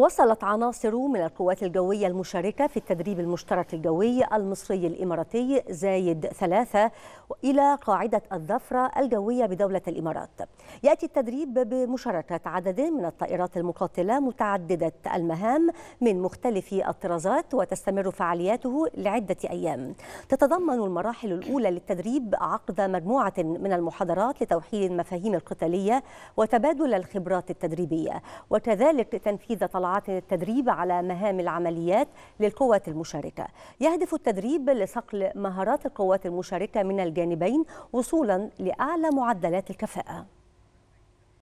وصلت عناصر من القوات الجوية المشاركة في التدريب المشترك الجوي المصري الإماراتي زايد ثلاثة إلى قاعدة الظفرة الجوية بدولة الإمارات يأتي التدريب بمشاركة عدد من الطائرات المقاتلة متعددة المهام من مختلف الطرازات وتستمر فعالياته لعدة أيام تتضمن المراحل الأولى للتدريب عقد مجموعة من المحاضرات لتوحيد المفاهيم القتالية وتبادل الخبرات التدريبية وكذلك تنفيذ طلعات إضاعة التدريب على مهام العمليات للقوات المشاركة يهدف التدريب لصقل مهارات القوات المشاركة من الجانبين وصولا لأعلى معدلات الكفاءة